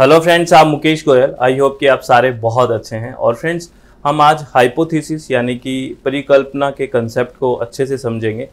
Hello friends आप Mukesh Goyal I hope कि आप सारे बहुत अच्छे हैं और फ्रेंड्स हम आज हाइपोथीसिस यानी कि परिकल्पना के कंसेप्ट को अच्छे से समझेंगे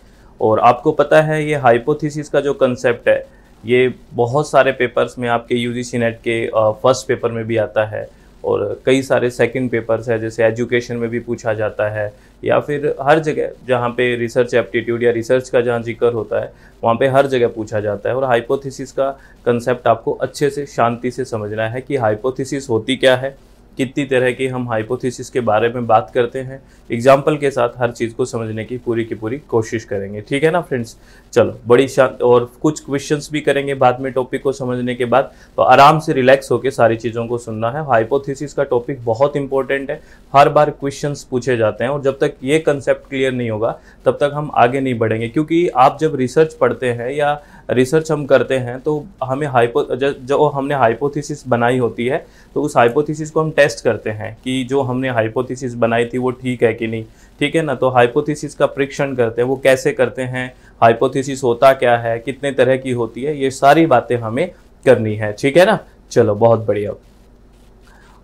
और आपको पता है ये हाइपोथीसिस का जो कंसेप्ट है ये बहुत सारे पेपर्स में आपके यू जी नेट के फर्स्ट पेपर में भी आता है और कई सारे सेकंड पेपर्स है जैसे एजुकेशन में भी पूछा जाता है या फिर हर जगह जहाँ पे रिसर्च एप्टीट्यूड या रिसर्च का जहाँ जिक्र होता है वहाँ पे हर जगह पूछा जाता है और हाइपोथेसिस का कंसेप्ट आपको अच्छे से शांति से समझना है कि हाइपोथेसिस होती क्या है कितनी तरह की हम हाइपोथेसिस के बारे में बात करते हैं एग्जाम्पल के साथ हर चीज़ को समझने की पूरी की पूरी कोशिश करेंगे ठीक है ना फ्रेंड्स चलो बड़ी शान और कुछ क्वेश्चन भी करेंगे बाद में टॉपिक को समझने के बाद तो आराम से रिलैक्स होकर सारी चीज़ों को सुनना है हाइपोथेसिस का टॉपिक बहुत इंपॉर्टेंट है हर बार क्वेश्चन पूछे जाते हैं और जब तक ये कंसेप्ट क्लियर नहीं होगा तब तक हम आगे नहीं बढ़ेंगे क्योंकि आप जब रिसर्च पढ़ते हैं या रिसर्च हम करते हैं तो हमें हाइपो जो हमने हाइपोथीसिस बनाई होती है तो उस हाइपोथीसिस को हम टेस्ट करते हैं कि जो हमने हाइपोथेसिस बनाई थी वो ठीक है कि नहीं ठीक है ना तो हाइपोथेसिस का परीक्षण करते हैं वो कैसे करते हैं हाइपोथेसिस होता क्या है कितने तरह की होती है ये सारी बातें हमें करनी है ठीक है ना चलो बहुत बढ़िया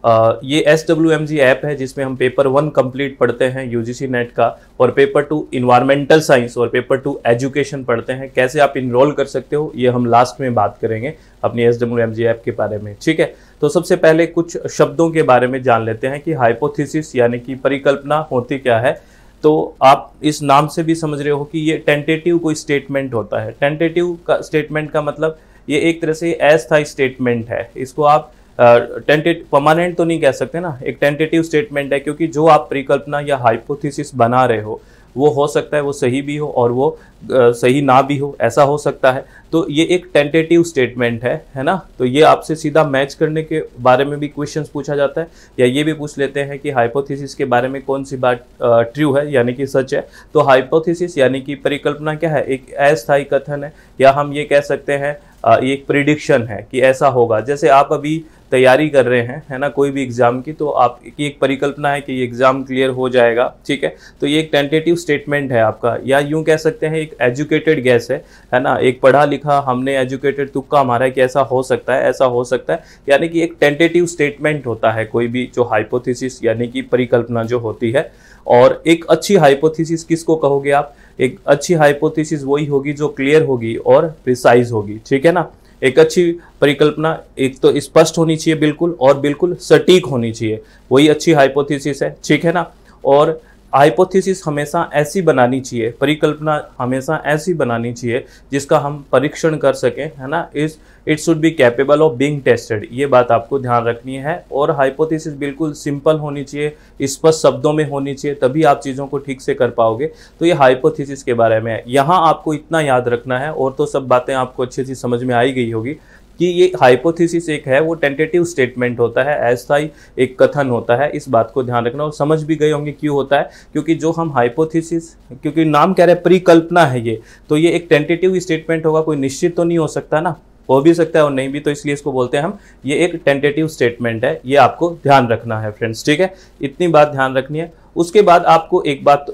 ये S W M G app है जिसमें हम पेपर वन कंप्लीट पढ़ते हैं यू जी सी नेट का और पेपर टू इन्वायरमेंटल साइंस और पेपर टू एजुकेशन पढ़ते हैं कैसे आप इनरोल कर सकते हो ये हम लास्ट में बात करेंगे अपनी S W M G app के बारे में ठीक है तो सबसे पहले कुछ शब्दों के बारे में जान लेते हैं कि हाइपोथिस यानी कि परिकल्पना होती क्या है तो आप इस नाम से भी समझ रहे हो कि ये टेंटेटिव कोई स्टेटमेंट होता है टेंटेटिव का स्टेटमेंट का मतलब ये एक तरह से अस्थाई स्टेटमेंट है इसको आप टेंटेट परमानेंट तो नहीं कह सकते ना एक टेंटेटिव स्टेटमेंट है क्योंकि जो आप परिकल्पना या हाइपोथेसिस बना रहे हो वो हो सकता है वो सही भी हो और वो सही ना भी हो ऐसा हो सकता है तो ये एक टेंटेटिव स्टेटमेंट है है ना तो ये आपसे सीधा मैच करने के बारे में भी क्वेश्चंस पूछा जाता है या ये भी पूछ लेते हैं कि हाइपोथेसिस के बारे में कौन सी बात ट्रू है यानी कि सच है तो हाइपोथेसिस यानी कि परिकल्पना क्या है एक अस्थायी कथन है या हम ये कह सकते हैं ये एक प्रिडिक्शन है कि ऐसा होगा जैसे आप अभी तैयारी कर रहे हैं है ना कोई भी एग्ज़ाम की तो आपकी एक परिकल्पना है कि ये एग्ज़ाम क्लियर हो जाएगा ठीक है तो ये एक टेंटेटिव स्टेटमेंट है आपका या यूँ कह सकते हैं एक एजुकेटेड गैस है है ना एक पढ़ा लिखा हमने एजुकेटेड तुक्का हमारा है कि ऐसा हो सकता है ऐसा हो सकता है यानी कि एक टेंटेटिव स्टेटमेंट होता है कोई भी जो हाइपोथीसिस यानी कि परिकल्पना जो होती है और एक अच्छी हाइपोथीसिस किसको कहोगे आप एक अच्छी हाइपोथेसिस वही होगी जो क्लियर होगी और प्रिसाइज होगी ठीक है ना एक अच्छी परिकल्पना एक तो स्पष्ट होनी चाहिए बिल्कुल और बिल्कुल सटीक होनी चाहिए वही अच्छी हाइपोथेसिस है ठीक है ना और हाइपोथेसिस हमेशा ऐसी बनानी चाहिए परिकल्पना हमेशा ऐसी बनानी चाहिए जिसका हम परीक्षण कर सकें है ना इस it should be capable of being tested ये बात आपको ध्यान रखनी है और हाइपोथेसिस बिल्कुल सिंपल होनी चाहिए स्पष्ट शब्दों में होनी चाहिए तभी आप चीज़ों को ठीक से कर पाओगे तो ये हाइपोथेसिस के बारे में है यहाँ आपको इतना याद रखना है और तो सब बातें आपको अच्छी सी समझ में आई गई होगी कि ये हाइपोथेसिस एक है वो टेंटेटिव स्टेटमेंट होता है ऐसा ही एक कथन होता है इस बात को ध्यान रखना और समझ भी गए होंगे क्यों होता है क्योंकि जो हम हाइपोथेसिस क्योंकि नाम कह रहे हैं परिकल्पना है ये तो ये एक टेंटेटिव स्टेटमेंट होगा कोई निश्चित तो नहीं हो सकता ना हो भी सकता है और नहीं भी तो इसलिए इसको बोलते हैं हम ये एक टेंटेटिव स्टेटमेंट है ये आपको ध्यान रखना है फ्रेंड्स ठीक है इतनी बात ध्यान रखनी है उसके बाद आपको एक बात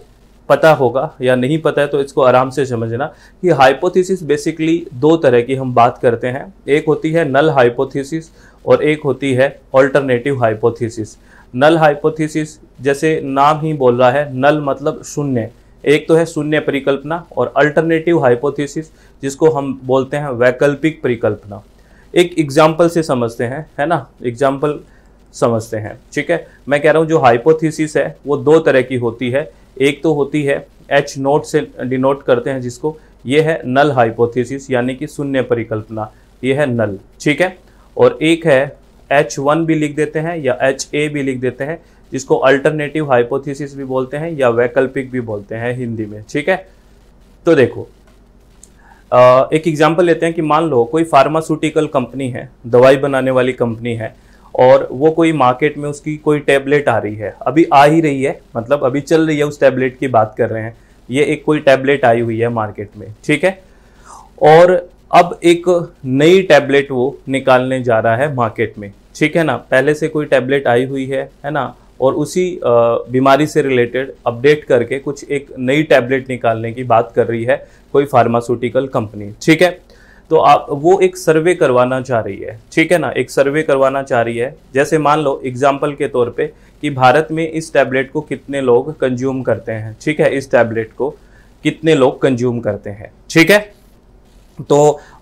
पता होगा या नहीं पता है तो इसको आराम से समझना कि हाइपोथेसिस बेसिकली दो तरह की हम बात करते हैं एक होती है नल हाइपोथेसिस और एक होती है अल्टरनेटिव हाइपोथेसिस नल हाइपोथेसिस जैसे नाम ही बोल रहा है नल मतलब शून्य एक तो है शून्य परिकल्पना और अल्टरनेटिव हाइपोथेसिस जिसको हम बोलते हैं वैकल्पिक परिकल्पना एक एग्जाम्पल से समझते हैं है ना एग्जाम्पल समझते हैं ठीक है मैं कह रहा हूँ जो हाइपोथेसिस है वो दो तरह की होती है एक तो होती है एच नोट से डिनोट करते हैं जिसको ये है नल हाइपोथेसिस यानी कि शून्य परिकल्पना ये है नल ठीक है और एक है एच वन भी लिख देते हैं या एच ए भी लिख देते हैं जिसको अल्टरनेटिव हाइपोथेसिस भी बोलते हैं या वैकल्पिक भी बोलते हैं हिंदी में ठीक है तो देखो आ, एक एग्जाम्पल लेते हैं कि मान लो कोई फार्मास्यूटिकल कंपनी है दवाई बनाने वाली कंपनी है और वो कोई मार्केट में उसकी कोई टैबलेट आ रही है अभी आ ही रही है मतलब अभी चल रही है उस टैबलेट की बात कर रहे हैं ये एक कोई टैबलेट आई हुई है मार्केट में ठीक है और अब एक नई टैबलेट वो निकालने जा रहा है मार्केट में ठीक है ना पहले से कोई टैबलेट आई हुई है है ना और उसी बीमारी से रिलेटेड अपडेट करके कुछ एक नई टैबलेट निकालने की बात कर रही है कोई फार्मास्यूटिकल कंपनी ठीक है तो आप वो एक सर्वे करवाना चाह रही है ठीक है ना एक सर्वे करवाना चाह रही है जैसे मान लो एग्जाम्पल के तौर पे कि भारत में इस टैबलेट को कितने लोग कंज्यूम करते हैं ठीक है इस टैबलेट को कितने लोग कंज्यूम करते हैं ठीक है तो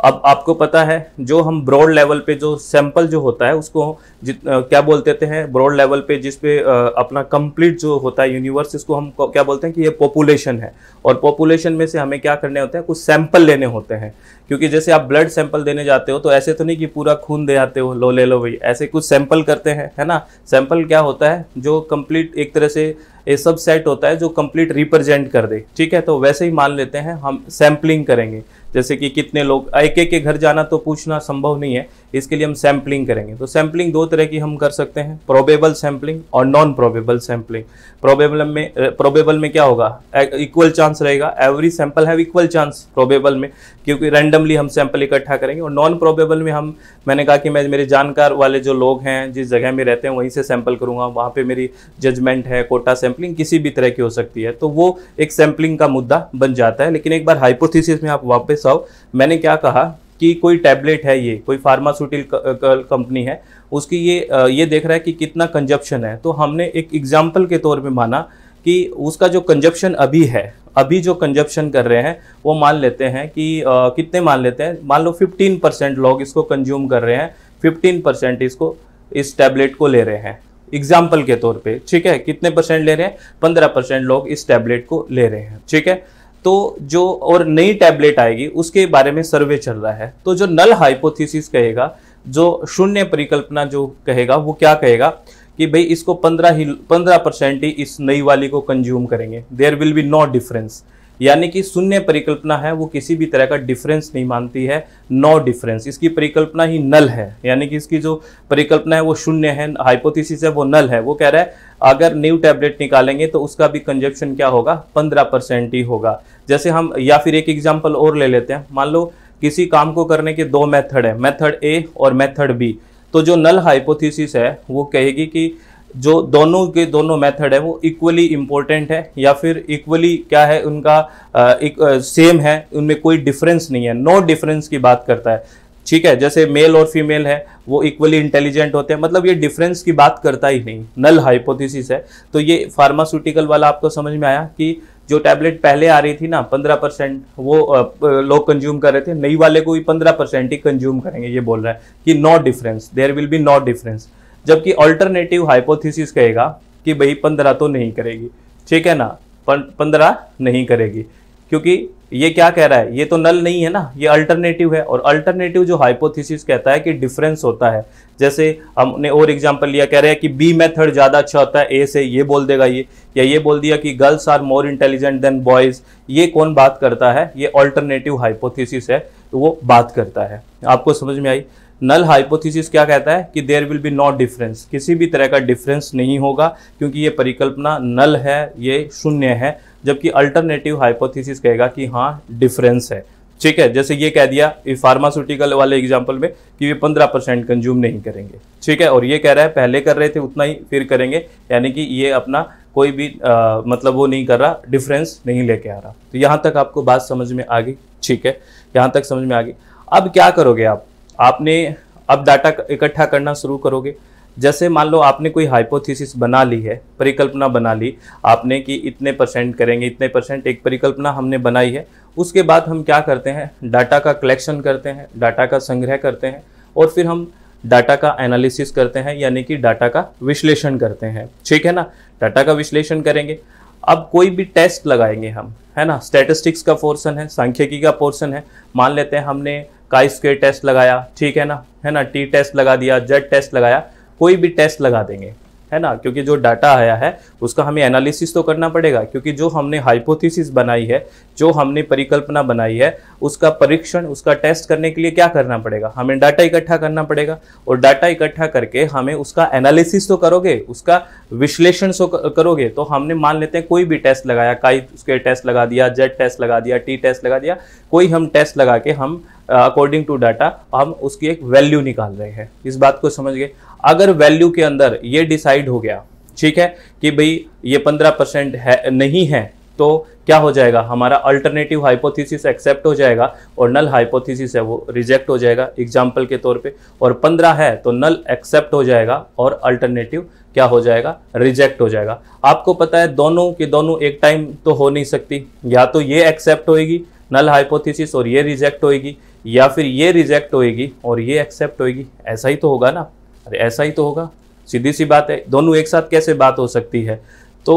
अब आपको पता है जो हम ब्रॉड लेवल पे जो सैंपल जो होता है उसको जित, क्या बोलते हैं ब्रॉड लेवल पे जिस पे अपना कंप्लीट जो होता है यूनिवर्स इसको हम क्या बोलते हैं कि ये पॉपुलेशन है और पॉपुलेशन में से हमें क्या करने होते हैं कुछ सैंपल लेने होते हैं क्योंकि जैसे आप ब्लड सैंपल देने जाते हो तो ऐसे तो नहीं कि पूरा खून दे आते हो लो ले लो भाई ऐसे कुछ सैंपल करते हैं है ना सैंपल क्या होता है जो कंप्लीट एक तरह से ये सब सेट होता है जो कंप्लीट रिप्रेजेंट कर दे ठीक है तो वैसे ही मान लेते हैं हम सैम्पलिंग करेंगे जैसे कि कितने लोग एक एक के घर जाना तो पूछना संभव नहीं है इसके लिए हम सैम्पलिंग करेंगे तो सैम्पलिंग दो तरह की हम कर सकते हैं प्रोबेबल सैम्पलिंग और नॉन प्रोबेबल सैम्पलिंग प्रोबेबल में प्रोबेबल में क्या होगा इक्वल चांस रहेगा every sample have equal chance probable में क्योंकि रैंडमली हम सैंपल इकट्ठा करेंगे और नॉन प्रोबेबल में हम मैंने कहा कि मैं मेरे जानकार वाले जो लोग हैं जिस जगह में रहते हैं वहीं से सैंपल करूँगा वहाँ पर मेरी जजमेंट है कोटा सैम्पलिंग किसी भी तरह की हो सकती है तो वो एक सैम्पलिंग का मुद्दा बन जाता है लेकिन एक बार हाइपोथीसिस में आप वापस साहब मैंने क्या कहा कि कोई टैबलेट है ये कोई फार्मास्यूटिकल कंपनी है उसकी ये ये देख रहा है कि कितना कंजप्शन है तो हमने एक एग्जाम्पल के तौर पर माना कि उसका जो कंजप्शन अभी है अभी जो कंजप्शन कर रहे हैं वो मान लेते हैं कि आ, कितने मान लेते हैं मान लो 15 परसेंट लोग इसको कंज्यूम कर रहे हैं 15 परसेंट इसको इस टैबलेट को ले रहे हैं एग्जाम्पल के तौर पे ठीक है कितने परसेंट ले रहे हैं पंद्रह परसेंट लोग इस टैबलेट को ले रहे हैं ठीक है तो जो और नई टैबलेट आएगी उसके बारे में सर्वे चल रहा है तो जो नल हाइपोथीसिस कहेगा जो शून्य परिकल्पना जो कहेगा वो क्या कहेगा कि भाई इसको पंद्रह ही पंद्रह परसेंट ही इस नई वाली को कंज्यूम करेंगे there will be no difference यानी कि शून्य परिकल्पना है वो किसी भी तरह का डिफरेंस नहीं मानती है नो डिफरेंस इसकी परिकल्पना ही नल है यानी कि इसकी जो परिकल्पना है वो शून्य है हाइपोथेसिस है वो नल है वो कह रहा है अगर न्यू टैबलेट निकालेंगे तो उसका भी कंजप्शन क्या होगा पंद्रह परसेंट ही होगा जैसे हम या फिर एक एग्जाम्पल और ले लेते हैं मान लो किसी काम को करने के दो मेथड है मेथड ए और मेथड बी तो जो नल हाइपोथीसिस है वो कहेगी कि जो दोनों के दोनों मेथड है वो इक्वली इम्पोर्टेंट है या फिर इक्वली क्या है उनका एक सेम है उनमें कोई डिफरेंस नहीं है नो डिफरेंस की बात करता है ठीक है जैसे मेल और फीमेल है वो इक्वली इंटेलिजेंट होते हैं मतलब ये डिफरेंस की बात करता ही नहीं नल हाइपोथेसिस है तो ये फार्मास्यूटिकल वाला आपको समझ में आया कि जो टैबलेट पहले आ रही थी ना पंद्रह परसेंट वो लोग कंज्यूम कर रहे थे नई वाले को भी पंद्रह परसेंट ही कंज्यूम करेंगे ये बोल रहा है कि no difference there will be no difference जबकि ऑल्टरनेटिव हाइपोथीसिस कहेगा कि भाई पंद्रह तो नहीं करेगी ठीक है ना पंद्रह नहीं करेगी क्योंकि ये क्या कह रहा है ये तो नल नहीं है ना ये अल्टरनेटिव है और अल्टरनेटिव जो हाइपोथेसिस कहता है कि डिफरेंस होता है जैसे हमने और एग्जांपल लिया कह रहे हैं कि बी मेथड ज़्यादा अच्छा होता है ए से ये बोल देगा ये या ये बोल दिया कि girls are more intelligent than boys ये कौन बात करता है ये ऑल्टरनेटिव हाइपोथीसिस है तो वो बात करता है आपको समझ में आई नल हाइपोथेसिस क्या कहता है कि there will be not difference किसी भी तरह का डिफरेंस नहीं होगा क्योंकि ये परिकल्पना नल है ये शून्य है जबकि अल्टरनेटिव हाइपोथेसिस कहेगा कि हाँ डिफरेंस है ठीक है जैसे ये कह दिया फार्मास्यूटिकल वाले एग्जाम्पल में कि वे पंद्रह परसेंट कंज्यूम नहीं करेंगे ठीक है और ये कह रहा है पहले कर रहे थे उतना ही फिर करेंगे यानी कि ये अपना कोई भी आ, मतलब वो नहीं कर रहा डिफरेंस नहीं लेके आ रहा तो यहाँ तक आपको बात समझ में आ गई ठीक है यहाँ तक समझ में आ गई अब क्या करोगे आप आपने अब डाटा इकट्ठा करना शुरू करोगे जैसे मान लो आपने कोई हाइपोथेसिस बना ली है परिकल्पना बना ली आपने कि इतने परसेंट करेंगे इतने परसेंट एक परिकल्पना हमने बनाई है उसके बाद हम क्या करते हैं डाटा का कलेक्शन करते हैं डाटा का संग्रह करते हैं और फिर हम डाटा का एनालिसिस करते हैं यानी कि डाटा का विश्लेषण करते हैं ठीक है ना डाटा का विश्लेषण करेंगे अब कोई भी टेस्ट लगाएंगे हम है ना स्टेटिस्टिक्स का पोर्सन है सांख्यिकी का पोर्सन है मान लेते हैं हमने काई स्क्वेयर टेस्ट लगाया ठीक है ना है ना टी टेस्ट लगा दिया जेड टेस्ट लगाया कोई भी टेस्ट लगा देंगे है ना क्योंकि जो डाटा आया है उसका हमें एनालिसिस तो करना पड़ेगा क्योंकि जो हमने हाइपोथेसिस बनाई है जो हमने परिकल्पना बनाई है उसका परीक्षण उसका टेस्ट करने के लिए क्या करना पड़ेगा हमें डाटा इकट्ठा करना पड़ेगा और डाटा इकट्ठा करके हमें उसका एनालिसिस तो करोगे उसका विश्लेषण तो करोगे तो हमने मान लेते हैं कोई भी टेस्ट लगाया काई उसके टेस्ट लगा दिया जेड टेस्ट लगा दिया टी टेस्ट लगा दिया कोई हम टेस्ट लगा के हम अकॉर्डिंग टू डाटा हम उसकी एक वैल्यू निकाल रहे हैं इस बात को समझ गए अगर वैल्यू के अंदर ये डिसाइड हो गया ठीक है कि भाई ये पंद्रह परसेंट है नहीं है तो क्या हो जाएगा हमारा अल्टरनेटिव हाइपोथीसिस एक्सेप्ट हो जाएगा और नल हाइपोथीसिस है वो रिजेक्ट हो जाएगा एग्जाम्पल के तौर पे और पंद्रह है तो नल एक्सेप्ट हो जाएगा और अल्टरनेटिव क्या हो जाएगा रिजेक्ट हो जाएगा आपको पता है दोनों के दोनों एक टाइम तो हो नहीं सकती या तो ये एक्सेप्ट होएगी नल हाइपोथीसिस और ये रिजेक्ट होएगी या फिर ये रिजेक्ट होएगी और ये एक्सेप्ट होएगी ऐसा ही तो होगा ना अरे ऐसा ही तो होगा सीधी सी बात है दोनों एक साथ कैसे बात हो सकती है तो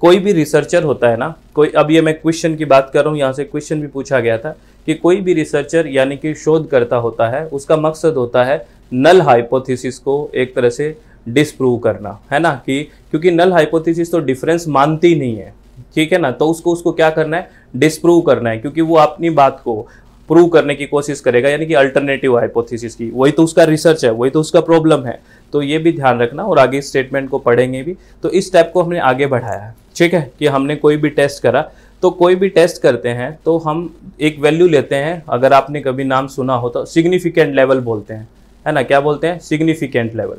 कोई भी रिसर्चर होता है ना कोई अब ये मैं क्वेश्चन की बात कर रहा हूँ यहाँ से क्वेश्चन भी पूछा गया था कि कोई भी रिसर्चर यानी कि शोधकर्ता होता है उसका मकसद होता है नल हाइपोथेसिस को एक तरह से डिसप्रूव करना है ना कि क्योंकि नल हाइपोथेसिस तो डिफरेंस मानती नहीं है ठीक है ना तो उसको उसको क्या करना है डिसप्रूव करना है क्योंकि वो अपनी बात को प्रूव करने की कोशिश करेगा यानी कि अल्टरनेटिव हाइपोथेसिस की वही तो उसका रिसर्च है वही तो उसका प्रॉब्लम है तो ये भी ध्यान रखना और आगे स्टेटमेंट को पढ़ेंगे भी तो इस टाइप को हमने आगे बढ़ाया है ठीक है कि हमने कोई भी टेस्ट करा तो कोई भी टेस्ट करते हैं तो हम एक वैल्यू लेते हैं अगर आपने कभी नाम सुना हो तो सिग्निफिकेंट लेवल बोलते हैं है ना क्या बोलते हैं सिग्निफिकेंट लेवल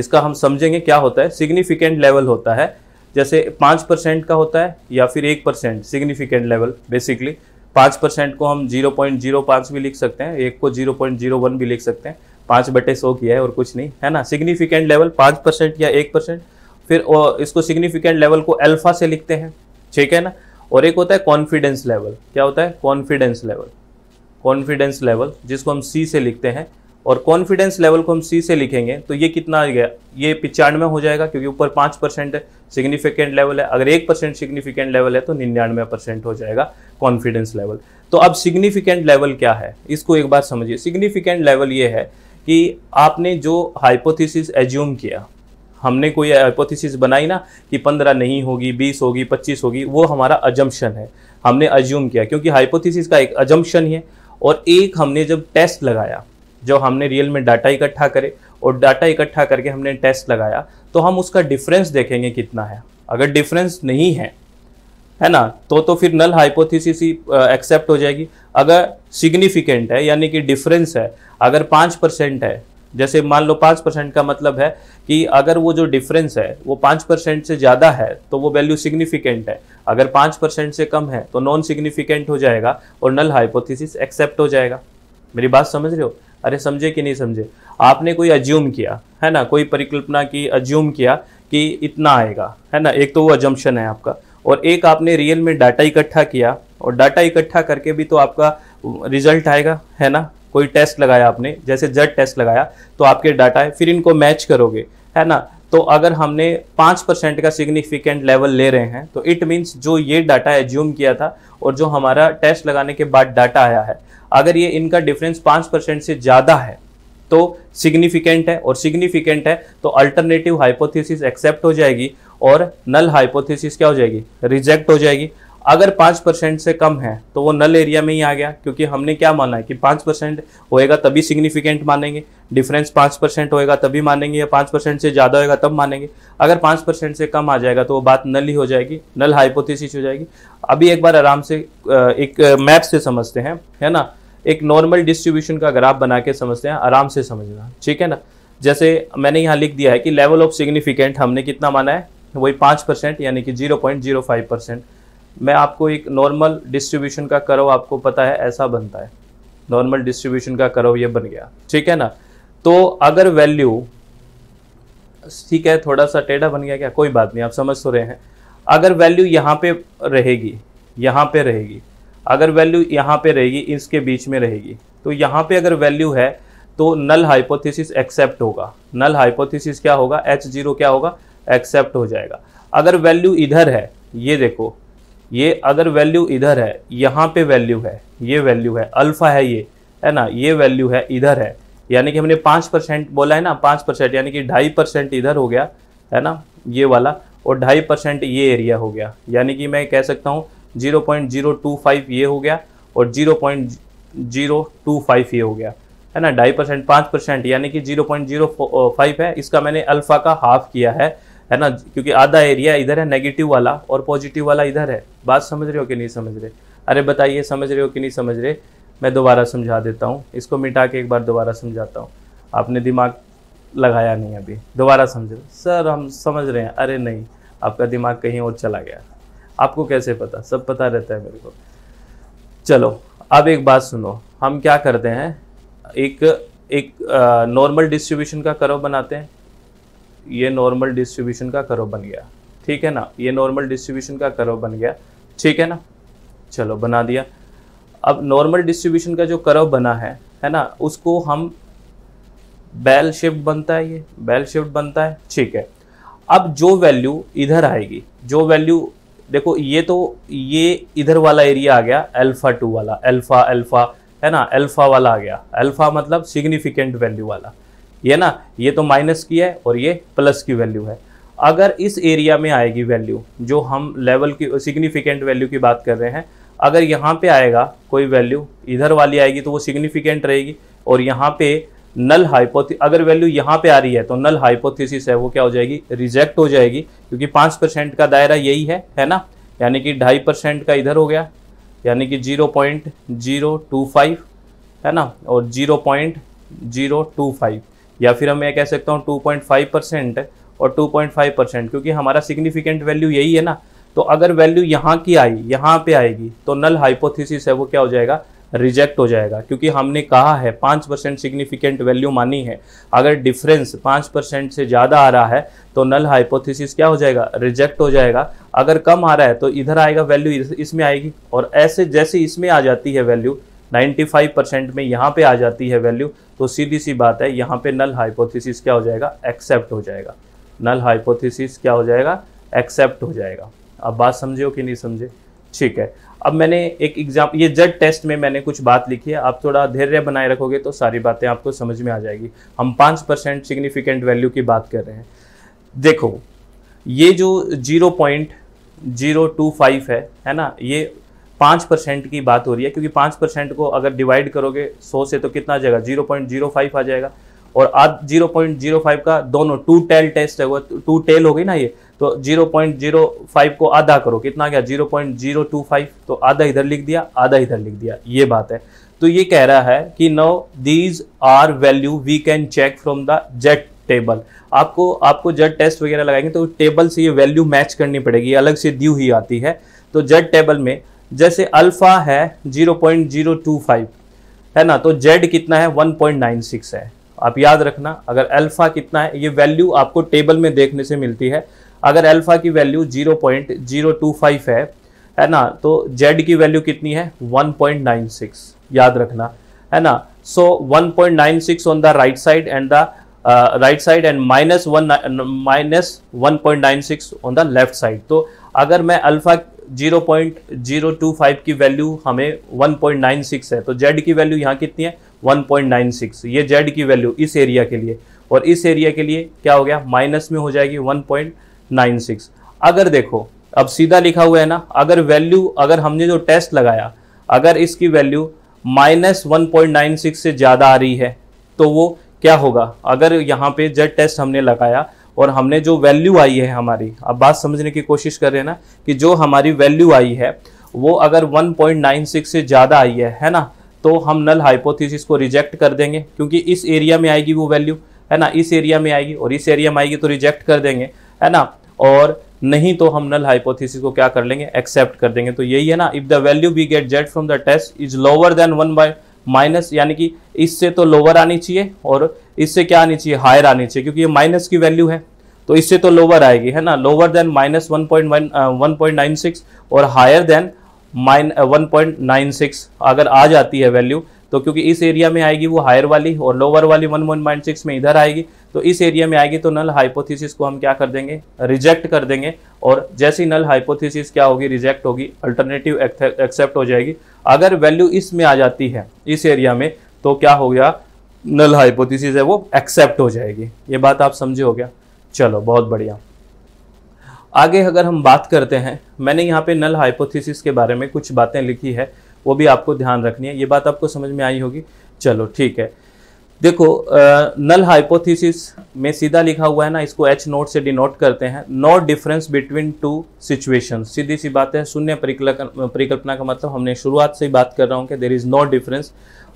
इसका हम समझेंगे क्या होता है सिग्निफिकेंट लेवल होता है जैसे पाँच परसेंट का होता है या फिर एक परसेंट सिग्निफिकेंट लेवल बेसिकली पाँच परसेंट को हम जीरो पॉइंट जीरो पाँच भी लिख सकते हैं एक को जीरो पॉइंट जीरो वन भी लिख सकते हैं पाँच बटे सौ किया है और कुछ नहीं है ना सिग्निफिकेंट लेवल पाँच परसेंट या एक परसेंट फिर इसको सिग्निफिकेंट लेवल को अल्फा से लिखते हैं ठीक है ना और एक होता है कॉन्फिडेंस लेवल क्या होता है कॉन्फिडेंस लेवल कॉन्फिडेंस लेवल जिसको हम सी से लिखते हैं और कॉन्फिडेंस लेवल को हम सी से लिखेंगे तो ये कितना आ गया ये पिचानवे हो जाएगा क्योंकि ऊपर पाँच परसेंट है सिग्निफिकेंट लेवल है अगर एक परसेंट सिग्निफिकेंट लेवल है तो निन्यानवे परसेंट हो जाएगा कॉन्फिडेंस लेवल तो अब सिग्निफिकेंट लेवल क्या है इसको एक बार समझिए सिग्निफिकेंट लेवल ये है कि आपने जो हाइपोथिसिस एज्यूम किया हमने कोई हाइपोथिसिस बनाई ना कि पंद्रह नहीं होगी बीस होगी पच्चीस होगी वो हमारा अजम्पन है हमने अज्यूम किया क्योंकि हाइपोथिसिस का एक अजम्पशन है और एक हमने जब टेस्ट लगाया जो हमने रियल में डाटा इकट्ठा करे और डाटा इकट्ठा करके हमने टेस्ट लगाया तो हम उसका डिफरेंस देखेंगे कितना है अगर डिफरेंस नहीं है है ना तो तो फिर नल हाइपोथेसिस ही एक्सेप्ट हो जाएगी अगर सिग्निफिकेंट है यानी कि डिफरेंस है अगर पाँच परसेंट है जैसे मान लो पाँच परसेंट का मतलब है कि अगर वो जो डिफरेंस है वो पाँच परसेंट से ज़्यादा है तो वो वैल्यू सिग्निफिकेंट है अगर पाँच परसेंट से कम है तो नॉन सिग्निफिकेंट हो जाएगा और नल हाइपोथेसिस एक्सेप्ट हो जाएगा मेरी बात समझ रहे हो अरे समझे कि नहीं समझे आपने कोई अज्यूम किया है ना कोई परिकल्पना की अज्यूम किया कि इतना आएगा है ना एक तो वो अजम्पन है आपका और एक आपने रियल में डाटा इकट्ठा किया और डाटा इकट्ठा करके भी तो आपका रिजल्ट आएगा है ना कोई टेस्ट लगाया आपने जैसे जड टेस्ट लगाया तो आपके डाटा है फिर इनको मैच करोगे है ना तो अगर हमने पाँच परसेंट का सिग्निफिकेंट लेवल ले रहे हैं तो इट मीन्स जो ये डाटा एज्यूम किया था और जो हमारा टेस्ट लगाने के बाद डाटा आया है अगर ये इनका डिफरेंस पाँच परसेंट से ज़्यादा है तो सिग्निफिकेंट है और सिग्निफिकेंट है तो अल्टरनेटिव हाइपोथेसिस एक्सेप्ट हो जाएगी और नल हाइपोथेसिस क्या हो जाएगी रिजेक्ट हो जाएगी अगर पाँच परसेंट से कम है तो वो नल एरिया में ही आ गया क्योंकि हमने क्या माना है कि पाँच परसेंट होएगा तभी सिग्निफिकेंट मानेंगे डिफरेंस पाँच परसेंट होएगा तभी मानेंगे या पाँच परसेंट से ज़्यादा होएगा तब मानेंगे अगर पाँच परसेंट से कम आ जाएगा तो वो बात नल ही हो जाएगी नल हाइपोथेसिस हो जाएगी अभी एक बार आराम से एक मैप से समझते हैं है ना एक नॉर्मल डिस्ट्रीब्यूशन का ग्राफ बना के समझते हैं आराम से समझना ठीक है ना जैसे मैंने यहाँ लिख दिया है कि लेवल ऑफ सिग्निफिकेंट हमने कितना माना है वही पाँच परसेंट यानी कि zero point zero five percent मैं आपको एक नॉर्मल डिस्ट्रीब्यूशन का करो आपको पता है ऐसा बनता है नॉर्मल डिस्ट्रीब्यूशन का करो ये बन गया ठीक है ना तो अगर वैल्यू ठीक है थोड़ा सा टेढ़ा बन गया क्या कोई बात नहीं आप समझ तो रहे हैं अगर वैल्यू यहाँ पे रहेगी यहाँ पे रहेगी अगर वैल्यू यहाँ पे रहेगी इसके बीच में रहेगी तो यहाँ पे अगर वैल्यू है तो नल हाइपोथेसिस एक्सेप्ट होगा नल हाइपोथेसिस क्या होगा एच जीरो क्या होगा एक्सेप्ट हो जाएगा अगर वैल्यू इधर है ये देखो ये अगर वैल्यू इधर है यहाँ पे वैल्यू है ये वैल्यू है अल्फ़ा है ये है ना ये वैल्यू है इधर है यानी कि हमने पाँच परसेंट बोला है ना पाँच परसेंट यानी कि ढाई परसेंट इधर हो गया है ना ये वाला और ढाई परसेंट ये एरिया हो गया यानी कि मैं कह सकता हूँ zero point zero two five ये हो गया और zero point zero two five ये हो गया है ना ढाई परसेंट पाँच परसेंट यानी कि जीरो पॉइंट जीरो फाइव है इसका मैंने अल्फ़ा का हाफ किया है है ना क्योंकि आधा एरिया इधर है नेगेटिव वाला और पॉजिटिव वाला इधर है बात समझ रहे हो कि नहीं समझ रहे अरे बताइए समझ रहे हो कि नहीं समझ रहे मैं दोबारा समझा देता हूँ इसको मिटा के एक बार दोबारा समझाता हूँ आपने दिमाग लगाया नहीं अभी दोबारा समझे सर हम समझ रहे हैं अरे नहीं आपका दिमाग कहीं और चला गया आपको कैसे पता सब पता रहता है मेरे को चलो अब एक बात सुनो हम क्या करते हैं एक एक नॉर्मल डिस्ट्रीब्यूशन का करो बनाते हैं ये नॉर्मल डिस्ट्रीब्यूशन का करो बन गया ठीक है ना ये नॉर्मल डिस्ट्रीब्यूशन का करो बन गया ठीक है ना चलो बना दिया अब नॉर्मल डिस्ट्रीब्यूशन का जो कर्व बना है है ना उसको हम बैल शिफ्ट बनता है ये बैल शिफ्ट बनता है ठीक है अब जो वैल्यू इधर आएगी जो वैल्यू देखो ये तो ये इधर वाला एरिया आ गया अल्फ़ा टू वाला अल्फ़ा अल्फ़ा है ना अल्फ़ा वाला आ गया अल्फ़ा मतलब सिग्निफिकेंट वैल्यू वाला ये ना ये तो माइनस की है और ये प्लस की वैल्यू है अगर इस एरिया में आएगी वैल्यू जो हम लेवल की सिग्निफिकेंट वैल्यू की बात कर रहे हैं अगर यहाँ पे आएगा कोई वैल्यू इधर वाली आएगी तो वो सिग्निफिकेंट रहेगी और यहाँ पे नल हाइपोथी अगर वैल्यू यहाँ पे आ रही है तो नल हाइपोथेसिस है वो क्या हो जाएगी रिजेक्ट हो जाएगी क्योंकि पाँच परसेंट का दायरा यही है है ना यानी कि ढाई परसेंट का इधर हो गया यानी कि zero point zero two five है ना और zero point zero two five या फिर हम ये कह सकता हूँ टू पॉइंट फाइव परसेंट और टू पॉइंट फाइव परसेंट क्योंकि हमारा सिग्निफिकेंट वैल्यू यही है ना तो अगर वैल्यू यहाँ की आई यहाँ पे आएगी तो नल हाइपोथेसिस है वो क्या हो जाएगा रिजेक्ट हो जाएगा क्योंकि हमने कहा है पाँच परसेंट सिग्निफिकेंट वैल्यू मानी है अगर डिफरेंस पाँच परसेंट से ज़्यादा आ रहा है तो नल हाइपोथेसिस क्या हो जाएगा रिजेक्ट हो जाएगा अगर कम आ रहा है तो इधर आएगा वैल्यू इसमें आएगी और ऐसे जैसे इसमें आ जाती है वैल्यू 95 परसेंट में यहाँ पे आ जाती है वैल्यू तो सीधी सी बात है यहाँ पे नल हाइपोथेसिस क्या हो जाएगा एक्सेप्ट हो जाएगा नल हाइपोथेसिस क्या हो जाएगा एक्सेप्ट हो जाएगा अब बात समझे हो कि नहीं समझे ठीक है अब मैंने एक एग्जाम ये जड टेस्ट में मैंने कुछ बात लिखी है आप थोड़ा धैर्य बनाए रखोगे तो सारी बातें आपको समझ में आ जाएगी हम पाँच परसेंट सिग्निफिकेंट वैल्यू की बात कर रहे हैं देखो ये जो zero point zero two five है है ना ये पाँच परसेंट की बात हो रही है क्योंकि पाँच परसेंट को अगर डिवाइड करोगे सौ से तो कितना आ जाएगा जीरो पॉइंट जीरो फाइव आ जाएगा और अब 0.05 का दोनों टू टेल टेस्ट है वो टू टेल हो गई ना ये तो 0.05 को आधा करो कितना गया 0.025 तो आधा इधर लिख दिया आधा इधर लिख दिया ये बात है तो ये कह रहा है कि no these are value we can check from the Z table आपको आपको जेड टेस्ट वगैरह लगाएंगे तो टेबल से ये वैल्यू मैच करनी पड़ेगी अलग से दी ही आती है तो जेड टेबल में जैसे अल्फा है 0.025 है ना तो जेड कितना है 1.96 है आप याद रखना अगर अल्फा कितना है ये वैल्यू आपको टेबल में देखने से मिलती है अगर अल्फा की वैल्यू 0.025 है है ना तो जेड की वैल्यू कितनी है 1.96 याद रखना है ना so so, 1.96 on the right side and the right side and minus one minus one point nine six on the left side तो अगर मैं alpha zero point zero two five की वैल्यू हमें वन पॉइंट नाइन सिक्स है तो Z की value यहाँ कितनी है 1.96 ये जेड की वैल्यू इस एरिया के लिए और इस एरिया के लिए क्या हो गया माइनस में हो जाएगी 1.96 अगर देखो अब सीधा लिखा हुआ है ना अगर वैल्यू अगर हमने जो टेस्ट लगाया अगर इसकी वैल्यू माइनस वन से ज़्यादा आ रही है तो वो क्या होगा अगर यहाँ पे जेड टेस्ट हमने लगाया और हमने जो वैल्यू आई है हमारी अब बात समझने की कोशिश कर रहे हैं ना कि जो हमारी वैल्यू आई है वो अगर 1.96 से ज़्यादा आई है है ना तो हम नल हाइपोथेसिस को रिजेक्ट कर देंगे क्योंकि इस एरिया में आएगी वो वैल्यू है ना इस एरिया में आएगी और इस एरिया में आएगी तो रिजेक्ट कर देंगे है ना और नहीं तो हम नल हाइपोथेसिस को क्या कर लेंगे एक्सेप्ट कर देंगे तो यही है ना if the value we get Z from the test is lower than one by minus यानी कि इससे तो लोअर आनी चाहिए और इससे क्या आनी चाहिए हायर आनी चाहिए क्योंकि ये माइनस की वैल्यू है तो इससे तो लोअर आएगी है ना lower than minus one point one point nine six और higher than minus one point nine six अगर आ जाती है वैल्यू तो क्योंकि इस एरिया में आएगी वो हायर वाली और लोअर वाली वन पॉइंट नाइन सिक्स में इधर आएगी तो इस एरिया में आएगी तो नल हाइपोथेसिस को हम क्या कर देंगे रिजेक्ट कर देंगे और जैसी नल हाइपोथेसिस क्या होगी रिजेक्ट होगी अल्टरनेटिव एक्सेप्ट हो जाएगी अगर वैल्यू इसमें आ जाती है इस एरिया में तो क्या हो गया नल हाइपोथेसिस है वो एक्सेप्ट हो जाएगी ये बात आप समझे हो गया चलो बहुत बढ़िया आगे अगर हम बात करते हैं मैंने यहाँ पे नल हाइपोथेसिस के बारे में कुछ बातें लिखी है वो भी आपको ध्यान रखनी है ये बात आपको समझ में आई होगी चलो ठीक है देखो नल हाइपोथेसिस में सीधा लिखा हुआ है ना इसको एच नोट से डिनोट करते हैं no difference between two situation सीधी सी बात है शून्य परिकल्पना का मतलब हमने शुरुआत से ही बात कर रहा हूँ कि देर इज़ नो डिफरेंस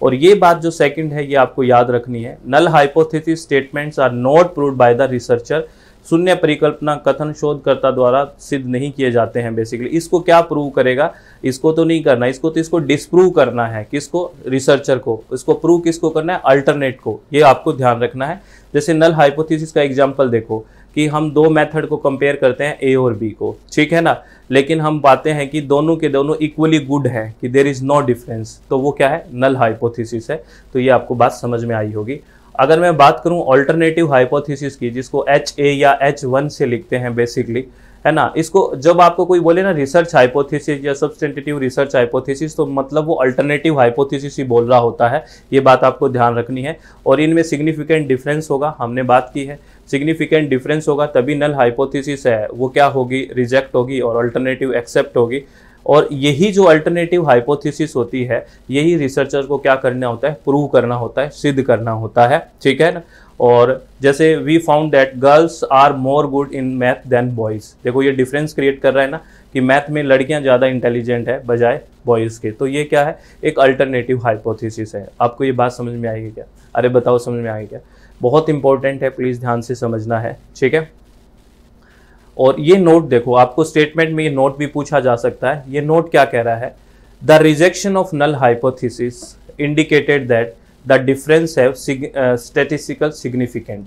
और ये बात जो सेकंड है ये आपको याद रखनी है null hypothesis statements are not proved by the researcher शून्य परिकल्पना कथन शोधकर्ता द्वारा सिद्ध नहीं किए जाते हैं बेसिकली इसको क्या प्रूव करेगा इसको तो नहीं करना इसको तो इसको डिसप्रूव करना है किसको रिसर्चर को इसको प्रूव किसको करना है अल्टरनेट को ये आपको ध्यान रखना है जैसे नल हाइपोथेसिस का एग्जाम्पल देखो कि हम दो मेथड को कंपेयर करते हैं ए और बी को ठीक है ना लेकिन हम पाते हैं कि दोनों के दोनों इक्वली गुड हैं कि देर इज़ नो डिफरेंस तो वो क्या है नल हाइपोथेसिस है तो ये आपको बात समझ में आई होगी अगर मैं बात करूं ऑल्टरनेटिव हाइपोथेसिस की जिसको एच ए या एच वन से लिखते हैं बेसिकली है ना इसको जब आपको कोई बोले ना रिसर्च हाइपोथेसिस या सब्सटेंटेटिव रिसर्च हाइपोथेसिस तो मतलब वो अल्टरनेटिव हाइपोथेसिस ही बोल रहा होता है ये बात आपको ध्यान रखनी है और इनमें सिग्निफिकेंट डिफरेंस होगा हमने बात की है सिग्निफिकेंट डिफरेंस होगा तभी नल हाइपोथेसिस है वो क्या होगी रिजेक्ट होगी और अल्टरनेटिव एक्सेप्ट होगी और यही जो अल्टरनेटिव हाइपोथेसिस होती है यही रिसर्चर को क्या करना होता है प्रूव करना होता है सिद्ध करना होता है ठीक है ना और जैसे we found that girls are more good in math than boys देखो ये डिफरेंस क्रिएट कर रहा है ना कि मैथ में लड़कियां ज़्यादा इंटेलिजेंट है बजाय बॉयज़ के तो ये क्या है एक अल्टरनेटिव हाइपोथेसिस है आपको ये बात समझ में आएगी क्या अरे बताओ समझ में आएगी क्या बहुत इंपॉर्टेंट है प्लीज़ ध्यान से समझना है ठीक है और ये नोट देखो आपको स्टेटमेंट में ये नोट भी पूछा जा सकता है ये नोट क्या कह रहा है the rejection of null hypothesis indicated that the difference have statistical significant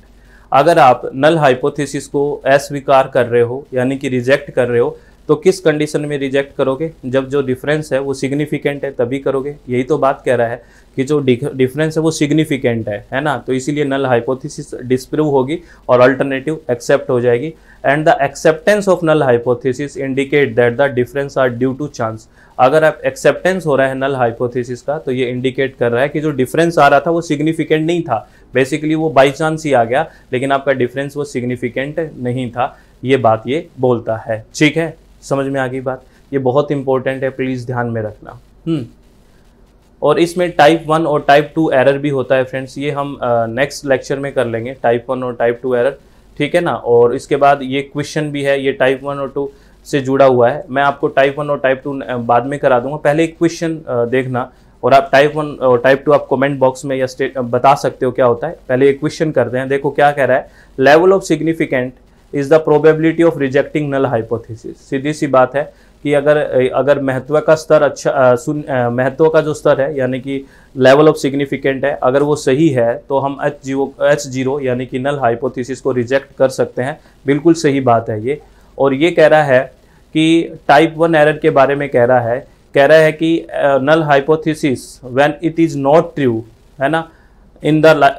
अगर आप नल हाइपोथिस को अस्वीकार कर रहे हो यानी कि रिजेक्ट कर रहे हो तो किस कंडीशन में रिजेक्ट करोगे जब जो डिफरेंस है वो सिग्निफिकेंट है तभी करोगे यही तो बात कह रहा है कि जो डिफरेंस है वो सिग्निफिकेंट है है ना तो इसीलिए नल हाइपोथेसिस डिस्प्रूव होगी और अल्टरनेटिव एक्सेप्ट हो जाएगी and the acceptance of null hypothesis indicate that the difference are due to chance अगर आप एक्सेप्टेंस हो रहा है नल हाइपोथेसिस का तो ये इंडिकेट कर रहा है कि जो डिफरेंस आ रहा था वो सिग्निफिकेंट नहीं था बेसिकली वो बाई चांस ही आ गया लेकिन आपका डिफरेंस वो सिग्निफिकेंट नहीं था ये बात ये बोलता है ठीक है समझ में आ गई बात ये बहुत इंपॉर्टेंट है प्लीज़ ध्यान में रखना हम्म। और इसमें टाइप वन और टाइप टू एरर भी होता है फ्रेंड्स ये हम नेक्स्ट लेक्चर में कर लेंगे टाइप वन और टाइप टू एरर ठीक है ना और इसके बाद ये क्वेश्चन भी है ये टाइप वन और टू से जुड़ा हुआ है मैं आपको टाइप वन और टाइप टू बाद में करा दूंगा पहले एक क्वेश्चन देखना और आप टाइप वन और टाइप टू आप कमेंट बॉक्स में या स्टेट बता सकते हो क्या होता है पहले एक क्वेश्चन करते हैं देखो क्या कह रहा है level of significant is the probability of rejecting null hypothesis सीधी सी बात है कि अगर अगर महत्व का स्तर अच्छा सुन महत्व का जो स्तर है यानी कि लेवल ऑफ सिग्निफिकेंट है अगर वो सही है तो हम एच जीरो एच जीरो यानी कि नल हाइपोथेसिस को रिजेक्ट कर सकते हैं बिल्कुल सही बात है ये और ये कह रहा है कि टाइप वन एरर के बारे में कह रहा है कह रहा है कि null hypothesis when it is not true है ना इन द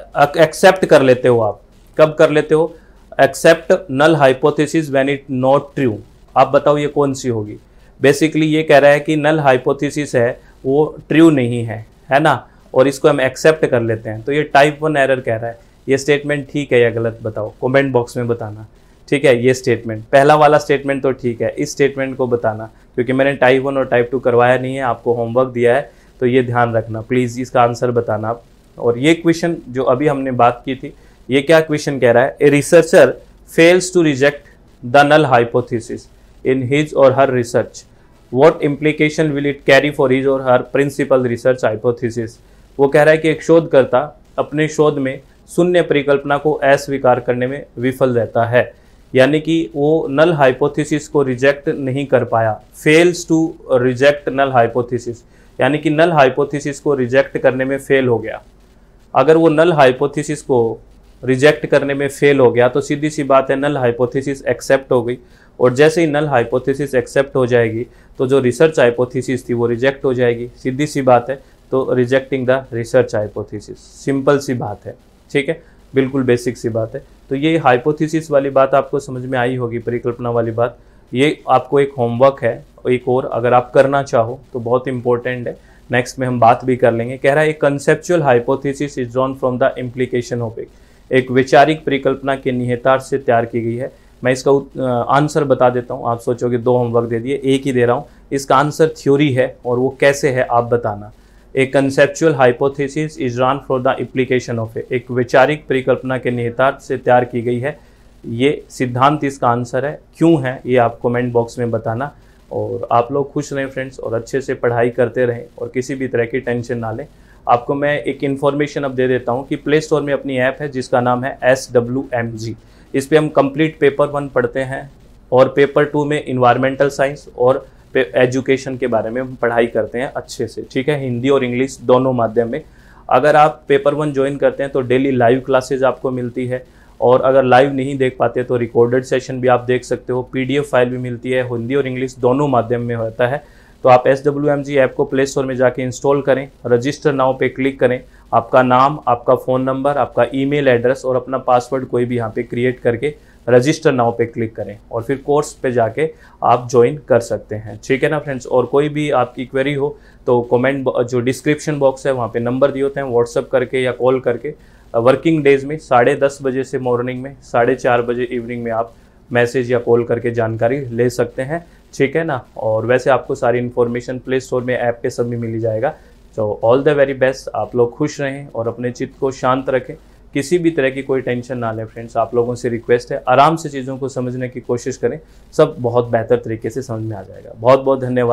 एक्सेप्ट कर लेते हो आप कब कर लेते हो accept null hypothesis when it not true आप बताओ ये कौन सी होगी बेसिकली ये कह रहा है कि नल हाइपोथेसिस है वो ट्रू नहीं है है ना और इसको हम एक्सेप्ट कर लेते हैं तो ये टाइप वन एरर कह रहा है ये स्टेटमेंट ठीक है या गलत बताओ कमेंट बॉक्स में बताना ठीक है ये स्टेटमेंट पहला वाला स्टेटमेंट तो ठीक है इस स्टेटमेंट को बताना क्योंकि मैंने टाइप वन और टाइप टू करवाया नहीं है आपको होमवर्क दिया है तो ये ध्यान रखना प्लीज़ इसका आंसर बताना आप और ये क्वेश्चन जो अभी हमने बात की थी ये क्या क्वेश्चन कह रहा है a researcher fails to reject the null hypothesis in his or her research what implication will it carry for his or her principal research hypothesis वो कह रहा है कि एक शोधकर्ता अपने शोध में शून्य परिकल्पना को अस्वीकार करने में विफल रहता है यानी कि वो नल हाइपोथेसिस को रिजेक्ट नहीं कर पाया fails to reject null hypothesis यानी कि नल हाइपोथेसिस को रिजेक्ट करने में फेल हो गया अगर वो नल हाइपोथेसिस को रिजेक्ट करने में फेल हो गया तो सीधी सी बात है नल हाइपोथेसिस एक्सेप्ट हो गई और जैसे ही नल हाइपोथेसिस एक्सेप्ट हो जाएगी तो जो रिसर्च हाइपोथेसिस थी वो रिजेक्ट हो जाएगी सीधी सी बात है तो rejecting the research hypothesis simple सी बात है ठीक है बिल्कुल बेसिक सी बात है तो ये हाइपोथेसिस वाली बात आपको समझ में आई होगी परिकल्पना वाली बात ये आपको एक होमवर्क है एक और अगर आप करना चाहो तो बहुत इंपॉर्टेंट है नेक्स्ट में हम बात भी कर लेंगे कह रहा है एक conceptual hypothesis is drawn from the implication of एक एक वैचारिक परिकल्पना के निहितार्थ से तैयार की गई है मैं इसका आंसर बता देता हूँ आप सोचोगे दो होमवर्क दे दिए एक ही दे रहा हूँ इसका आंसर थ्योरी है और वो कैसे है आप बताना a conceptual hypothesis is run for the implication of a एक वैचारिक परिकल्पना के निहितार्थ से तैयार की गई है ये सिद्धांत इसका आंसर है क्यों है ये आप कमेंट बॉक्स में बताना और आप लोग खुश रहें फ्रेंड्स और अच्छे से पढ़ाई करते रहें और किसी भी तरह की टेंशन ना लें आपको मैं एक इन्फॉर्मेशन अब दे देता हूँ कि प्ले स्टोर में अपनी ऐप है जिसका नाम है एस डब्ल्यू एम जी इस पर हम कंप्लीट पेपर वन पढ़ते हैं और पेपर टू में इन्वायरमेंटल साइंस और एजुकेशन के बारे में हम पढ़ाई करते हैं अच्छे से ठीक है हिंदी और इंग्लिश दोनों माध्यम में अगर आप पेपर वन ज्वाइन करते हैं तो डेली लाइव क्लासेज आपको मिलती है और अगर लाइव नहीं देख पाते तो रिकॉर्डेड सेशन भी आप देख सकते हो पीडीएफ फाइल भी मिलती है हिंदी और इंग्लिश दोनों माध्यम में होता है तो आप S W M G app को प्ले स्टोर में जाके इंस्टॉल करें रजिस्टर नाव पे क्लिक करें आपका नाम आपका फ़ोन नंबर आपका ईमेल एड्रेस और अपना पासवर्ड कोई भी यहाँ पे क्रिएट करके रजिस्टर नाव पे क्लिक करें और फिर कोर्स पे जाके आप ज्वाइन कर सकते हैं ठीक है ना फ्रेंड्स और कोई भी आपकी क्वेरी हो तो कमेंट जो डिस्क्रिप्शन बॉक्स है वहाँ पे नंबर दिए होते हैं व्हाट्सअप करके या कॉल करके वर्किंग डेज में साढ़े दस बजे से मॉर्निंग में साढ़े चार बजे इवनिंग में आप मैसेज या कॉल करके जानकारी ले सकते हैं ठीक है ना और वैसे आपको सारी इन्फॉर्मेशन प्ले स्टोर में ऐप पे सब भी मिली जाएगा so all the very best आप लोग खुश रहें और अपने चित्त को शांत रखें किसी भी तरह की कोई टेंशन ना लें फ्रेंड्स आप लोगों से रिक्वेस्ट है आराम से चीज़ों को समझने की कोशिश करें सब बहुत बेहतर तरीके से समझ में आ जाएगा बहुत बहुत धन्यवाद